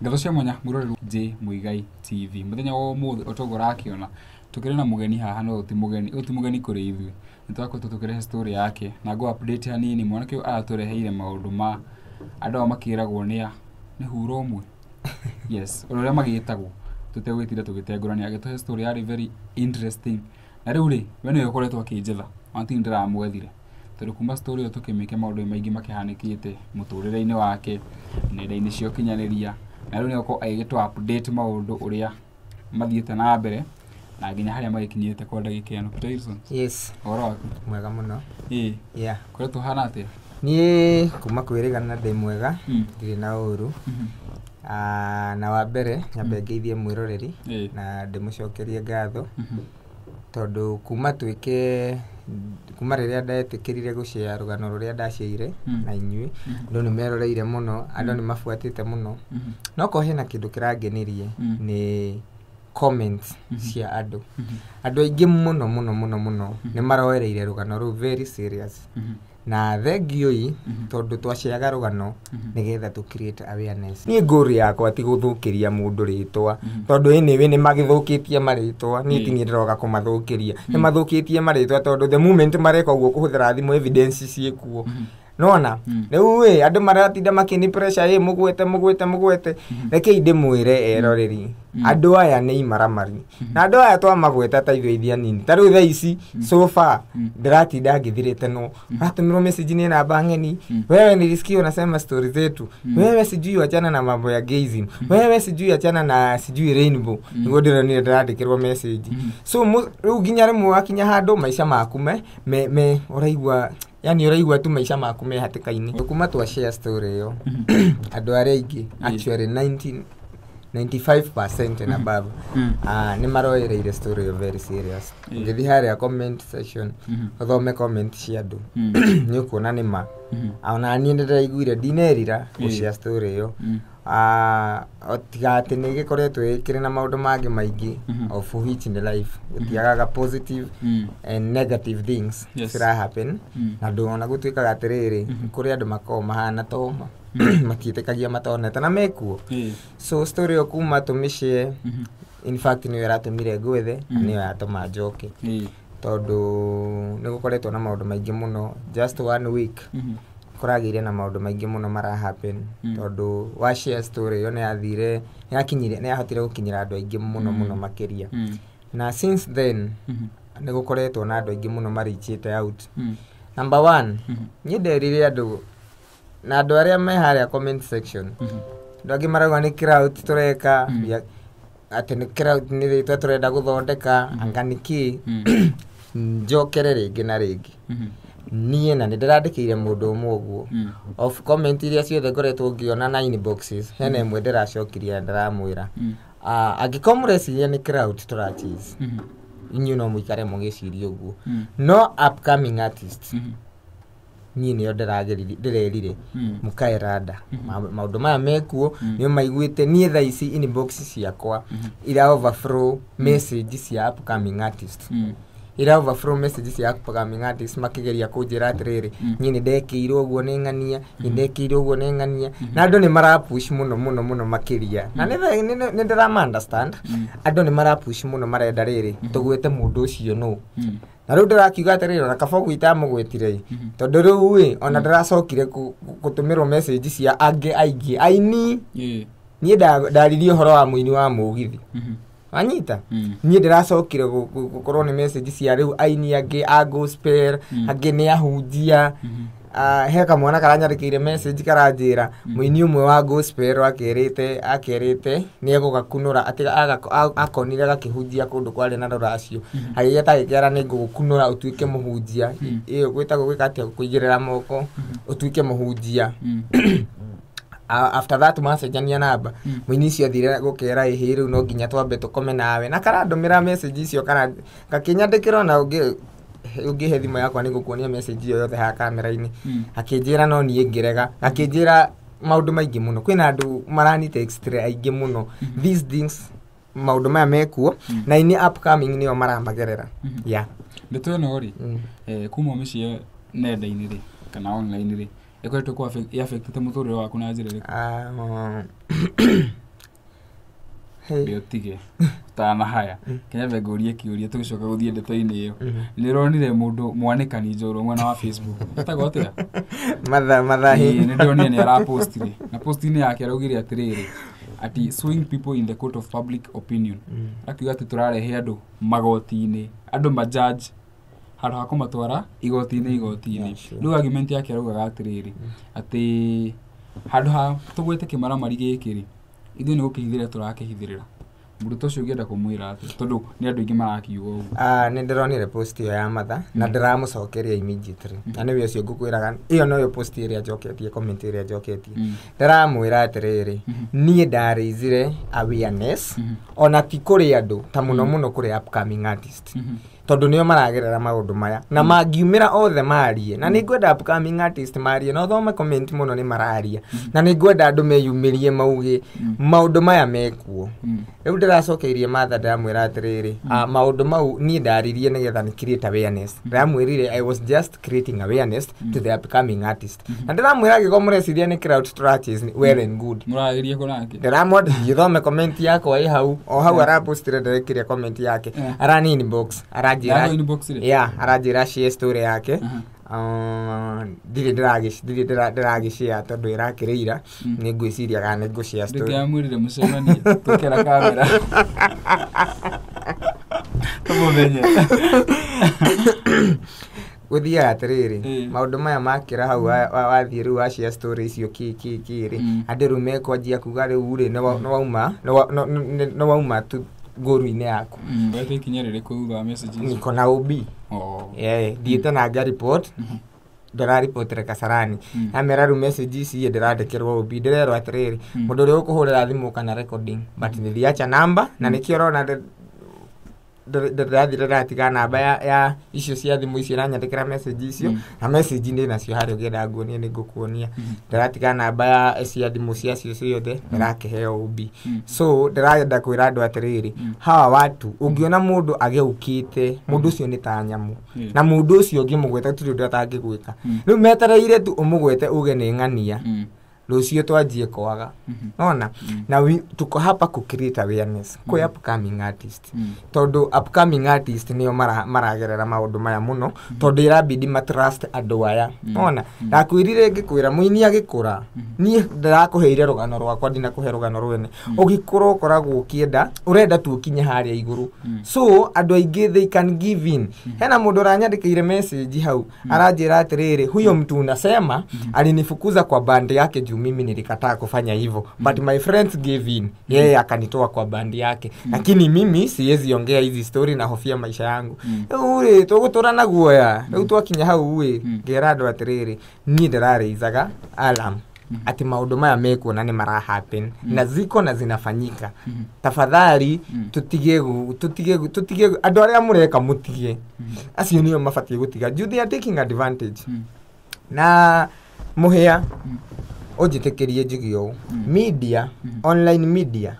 ndeto cia mwanya mũrorerwo J Muigai TV muthenya wa umuthi otogo rakiona tukire na mugeni haha no ti mugeni uti mugeni kuri ithu nitwakoretwo tukirehe story yake na ngå update hanini mwanake ũyũ aratureheire maũndũ ma andũ ao makĩragwo nĩ a nĩ hura ũmwe yes ũrĩa ũrĩa magĩtagwo tũtegwĩtinda tũgĩtengũrania agĩtũhe story yarĩ very interesting na rĩu rĩ we nĩwe ũkoretwo akĩnjetha wanatini ndĩramwethire tondũ kuma story ĩyo tũkĩmĩke maũndũ maingĩ makĩhanĩkĩte mũtũrĩre-inĩ wake nenda-inĩ cia ũkinyanĩria na rä u nä agå agä maå ndå å rä a mathiäte na mbere na nginya harä a magäkinyä kwa ndagä ka ä waku mwega må no kå rä tå hana atä niä kuma kwä rä gana ndä mwega hmm. ndirä na å ru hmm. na wa mbere nyambe hmm. ngeithie mwä roreri na ndä må cokerie ngatho tondũ kuma twĩke kuma rĩrĩa ndetĩkĩrire cea rũgano rũrĩa rå rä hmm. na inyuĩ na hmm. inyuä andũ nĩ meroreire mũno andũ hmm. nĩ mabuatĩte mũno må no nokorwo hena kĩndũ kĩrangenirie kä nĩ rie nä cia andũ andå aingä andũ aingĩ mũno mũno mũno mũno må no nĩ maroereire rũgano rũu very u na thengio i mhm. tondu twaciaga rugano mhm. nä getha create awareness ni nguri yakwa ti guthukiria mundu ritwa tondu ini we ni magithukitie maritwa ni tingiroga kumathukiria ni mathukitie maritwa tondu the moment mareka uguo kuhuthira thimu evidence ciikuo mhm nona mm. mm. riu ä andå maratinda makä pressure ä må gwete må gwete må gwete mm-hmm. rekei ndä mwä re eroreri mm. andå aya nä imaramari mm-hmm. na andå aya twamagweta ta ithu ithia nini ta rä u thaa ici sofa ndäratinda ngä thirä te no ratå mä rwo nä namba ng'eni wewe nilisikia unasema stori zetu wewe sijui wachana na mambo ya gazing wewe sijui achana na sijui rainbow niguo ndironire ndärandä kä rwo message so rä u nginya rä mwe wakinya handå maica maku me me, me uraigua yani uraigua tu maisha maku me hatikaini inĩ kuma twa share story yo mm-hmm. andũ arĩa aingĩ actually 19 95% and mm-hmm. above mm -hmm. uh, nä story yo very serious ngä thiä a comment section å mm-hmm. thome comment share andå mm. nä å kuona nä ma ona niä nä ndäraiguire ndinerira gå cia story ä yo mm. ah, tiga atä nä gä koretwo ä kä rä na maå ndå mangä maingä mm-hmm. of which in life gätiagaga mm-hmm. positive mm. and negative things cira happen mm. na ndå ona gå tuä kaga atä rä rä mm-hmm. kå rä andå makoragwo mahana to matiĩtĩkagia matonete na mekuo so story ä yo kuma tå mä cie in fact nä yo ä ratå mire ngwethe nä yo yatå ma njoke tondå nä gå koretwo na maå ndå maingä må no just one week mm -hmm. koragä na maå ndå maingä må no mara happen mm. tondå wa share story yo nä yathire nä yahotire gå kinyä ra andå aingä må no må mhm. no makä ria mhm. na since then mm -hmm. nä gå koretwo na andå aingä må no marä out mm. number one mm -hmm. niä nderire andå na andå arä a me harä a comment section mm -hmm. andå angä marauga nä crowd tå reka mm -hmm. atä nä crowd nä rä twa tå renda gå thondeka mm -hmm. kä njokere rĩngĩ na rĩngĩ mhm. niĩ na nĩndĩrandĩkĩire mũndũ ũmwe ũguo mhm. of comment iria ciothe ngoretwo ngĩona na inboxes hena mhm. ĩmwe ndĩracokirie ndĩramwĩra ah, angĩkorwo mũreciria nĩ crowd tracies inyuĩ no mũikare mũgĩciria ũguo no upcoming artist niĩ nĩo ndĩrerire mũkae randa maũndũ maya mekuo nĩo maiguĩte niĩ tha ici inbox ciakwa ira overflow message cia upcoming artist ira overflow messages yaku pagaminga ati makigeria kunjira atiriri nyi mm-hmm. ni ndekiirwo uguo ni ng'ania mm-hmm. nyi ndekiirwo uguo ni ng'ania mm-hmm. na andu ni marapush muno muno muno makiria na ni ndirama understand andu ni marapush muno marenda riri tugwete mundu ucio nuu na rä u ndä rakiuga atä rä ona kaba gwita må gwä tire tondå rä u ä ona ndä racokire gå tå mä rwo cia angä aingä aini niä ndaririe å horo wa må ini wa må githi anyita mm. niä ndä racokire gå korwo nä message cia rä u aini angä a mm. angä nä ahunjia mm-hmm. ah, he kamwana karanyandä kä ire karanjä ra må mm. ini å mwe wa gospel akerä te akerä te nä egå gakunå ra atä akonire gakä hunjia kå ndå kwarä na roracio mm-hmm. agä gä tagä kera nä ngå gå kunå ra å tuä ke må hunjia ä gwä tagwo gwä ka atä kå igä rä ra moko å mm-hmm. tuä ke må hunjia after that macenjania namba mũini hmm. ũcio athire gũkĩra ĩhĩ rĩu no nginya twambe tũkome nawe na karandũmĩra message icio kana gakĩnyandĩkĩra na ũngĩ ũngĩhe thimũ yakwa nĩ gũkuonia message iyo yothe ha kamera-inĩ hmm. akĩnjĩra no niĩ ngĩrega hmm. akĩnjĩra maũndũ maingĩ mũno kwĩna andũ maranyita extra aingĩ mũno these things maũndũ maya mekuo na ini upcoming nĩo maramagerera ya ndeto ĩno rĩ eh, kuma mĩciĩ nenda-inĩ rĩ kana online rĩ ikoretwo kå yabäktete må tå rä re waku na njä ra rä kå tige tana haya mm. kenya ngå rie kä å ria tå gä coka gå thiä ndeto-inä ä yo mm-hmm. nä ronire må ndå mwanäkani njorå mwena wa facebook etagwo atä a nä ndä ronire nä arapostire na postinä yake araugä araugire atä rä rä ati suing people in the court of public opinion mm. akiuga atä tå rarehe andå magoti-inä andå majudge handå ha kå matwara igoti-inä igoti-inä rä u argument yake araugaga atärä rä mm. atä handå ha tå gwä te kä maramari gä kä rä ithuä nä gå kä hithä rä ra tå rakä hithä rä ra må ndå cio ngä kå mwä ra atä tondå nä andå aingä marakiuga å guo ah, nä ndä ronire ä ya matha na mm. ndä ramå cokeria mm. na nä we å cio ngå kwä raga ä yo noyo ä rä a njoketie ä rä a njoketie ndä ramwä ra atä rä rä niä ndarä izire ona ti kå rä andå ta må no må no kå rä tondå nä o maragerera maå ndå maya na mm. mangiumä ra othe marie na nä mm. ngwenda marie na thome comment må no nä mararia mm. na nä ngwenda andå meyumä rie maugä mm. maå ndå maya mekuo rä u ndä racokeirie matha ndäramwä ra atä rä rä maå ndå mau niä ndaririe nä getha nä ndäramwä rire i was just creating awareness to the upcoming artist na ndä ramwä ra gä reciria nä crowd strategies well and good comment yakwa ä hau o hau yeah. comment yake aranini box ara arajira ra story yake uh -huh ndirä tondå ä rakä rä ira nä ngwä ciria kana nä ngå ciamwä gå thiaga atä rä rä maå ndå maya makä hau wathiä rä u wacia icio kä kä kä rä mm. andä rä u mekwanjia kuga rä u rä nä wauma ngåru-inä yaku ikinya rä rä kå thutha niko na ob thiäte oh. na nga report mm-hmm. kacarani mm. amera rä u message ndärandä kä rwo ob ndä rerwo atä rä rä må mm. ndå å rä a å kå hå rä ra thimå kana recording but mm. nä thiacha namba na nä kä orona ndĩrathire ndĩratiga namba ya icio cia thimå icio iranyandĩkĩra message icio mm. na message nĩ nacio harĩa ũngĩenda nguonia ngå kuonia mm. ndĩratiga namba ya cia thimå ciacio ciothe mm. ndĩrakĩheo OB so ndĩrenda kwĩra andũ atĩrĩrĩ hawa watu ũngĩona mũndũ ageũkĩte å ũcio nä ta nyamå na må ndå å å cio mũndũ ũcio ũngĩmũgweta tũtirĩ ũndũ atangĩgwĩka u metereire tu å uge nĩ ng'ania rucio twanjie kwaga mhm. ona mhm. na tuko hapa ku create awareness kwi mhm. upcoming artist tondu upcoming artist nio maragerera maundu maya muno tondu irabidi ma trust andu aya ona ndakwirire ngikwira muini agikura nie ndirakuheire rugano rwakwa ndinakuhe rugano rwene ugikura ukoragwo ukienda urenda tu ukinye haria iguru so andu aingi they can give in hena mundu uranyandikire message hau aranjira atiriri huyo mtu unasema alinifukuza kwa bandi yake juu mimi nilikataa kufanya hivyo mm. but my friends gave in mm. yeye yeah, akanitoa kwa bandi yake mm. lakini mimi siwezi ongea hizi story na hofia maisha yangu ule mm. uri na guoya rĩu mm. twakinya hau ĩ ngĩra andũ atĩrĩrĩ niĩ ndĩrarĩizaga alam Mm -hmm. ati maundu maya mekuona ni mara happen mm -hmm. na ziko na zinafanyika mm -hmm. tafadhali tutige tutige tutige andu aria mureka mutige mm nio mabatie gutiga you they are taking advantage na muhia ũnjĩtĩkĩrie njige ũũ media mm-hmm. online media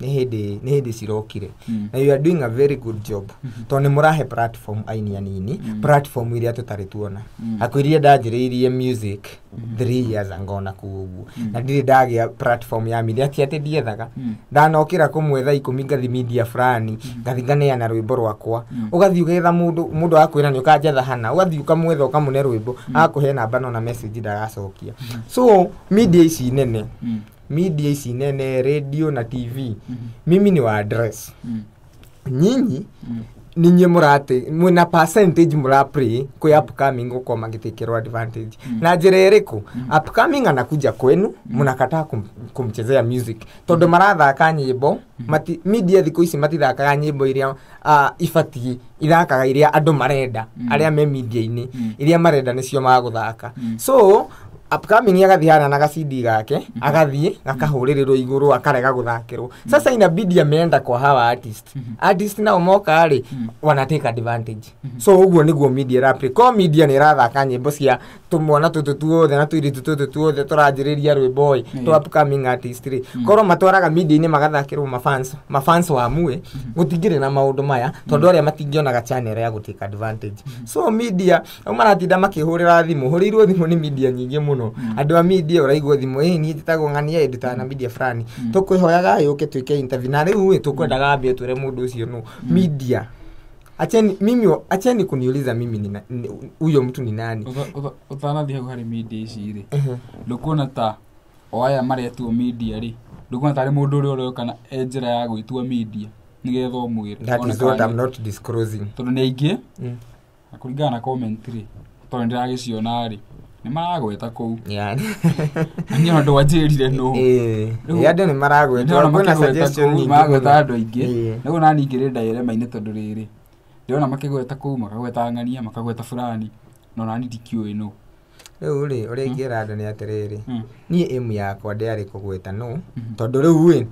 nä hä ndä cirokire mm. na you are doing a very good job mm-hmm. tondå nä må rahe platform aini anini mm. platform iria tå tarä tuona akwä iria ndanjä rä irie music mm-hmm. three years angona kuu å mm. na ndirä ndagä platform ya media ti atä ndiethaga ndanokä ra kå mwetha ikå ngathi media frani ngathi nganeana rwä mbo rwakwa å gathiä å getha må ndå akwä ra nä å kanjathahana å gathiä å kamwetha å kamå ne rwä mbo akå he namba nona message ndagacokia so media ici nene media ici nene radio na tv mm -hmm. mimi ni wa address mm -hmm. nyinyi mm -hmm. ninyi murate mwina percentage murapray kwi upcoming gukorwo magitikirwo advantage mm -hmm. na njira iriku mm -hmm. upcoming anakuja kwenu munakataa mm -hmm. kumchezea kum music todo tondu mm. marathaka nyimbo mm. mati media thiku thaka matithakaga nyimbo iria uh, ibatie ithakaga iria andu marenda mm -hmm. aria me media-ini mm -hmm. iria marenda nicio maguthaka mm -hmm. so upcoming agathiana na gacidi gake mm -hmm. agathiĩ gakahũrĩrĩrwo igũrũ akarega gũthakĩrwo mm -hmm. sasa inabidi ameenda kwa hawa artist mhm. artist nao moka rĩ mhm. wana take advantage mhm. so ũguo guo media rapre ko media nĩ ĩrathaka nyĩmbo cia tũmwana tũtũ tuothe na tũiritu tũtũ tuothe tũranjĩrĩria rwĩmbo ĩ to upcoming artist rĩ korwo matwaraga media-inĩ magathakĩrwo mafans mafans wa muĩ gũtingĩrĩ na maũndũ maya tondũ arĩa matingĩonaga channel ya gũtake advantage so media maratinda makĩhũrĩra thimũ hũrĩirwo thimũ nĩ media nyingĩ mũno muno mm. andå a media å raigwo thimå ä niä ng'ania ä ndå mm. na mm. media frani tå kwä hoyaga yå ke twä ke na rä u ä tå kwendaga ambia twä re må ndå å cio no media acheni mimi acheni kuniuliza mimi huyo mtu ni nani utanathi hau harä media ici rä ndå ta o aya maretwo media rä ndå kuona tarä må ndå å rä a å rä okana e njä ra ya gwä tua media nä getha å mwä re tondå nä aingä kå ringana na rä tondå ndä ragä cionarä nä maragweta kå u nä å ndå anjärire nå andå nä maragwetamagweta andå aingä na guo naningä rä ndaä inä tondå rä rä makä gweta kå u makagweta ng'ania makagweta burani no nani ä nå rä u rä å rä ingä ra hmm. andå nä atä rä rä hmm. niä ä mu yakwa ndä arä kå gweta no hmm. tondå rä u ä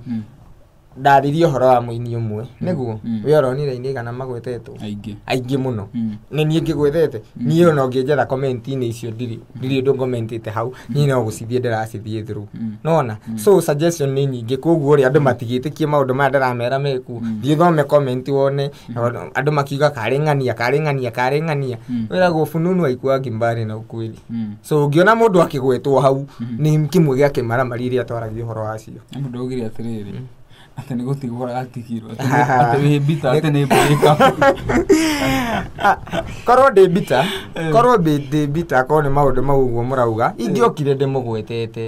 ndaririe horo wa muini umwe mm. niguo mm. we uronire ini gana magwetetwo aingi aingi muno mm. ni nie ngigwethete nie ona ngienjera comment ini icio ndiri ndiri ndu ngomentete hau nie no gucithie ndiracithie no nona so suggestion ni nyingi koguo ri andu matigitikie maundu maya ndiramera meku thie thome comment wone andu makiuga kari ng'ania kari ng'ania kari ng'ania wiragwo fununu aikuangi mbari na ukweli so ngiona mundu akigwetwo hau ni kimwe gia kimaramari iria twaragia uhoro wacio mundu augire atiriri atĩ nĩ gũtigwo ũratigirwo atĩ wĩ mbita atĩ nĩ mbĩka korwo ndä mbita korwo ndĩ mbita korwo nĩ maũndũ mau ũguo ndä må gwetete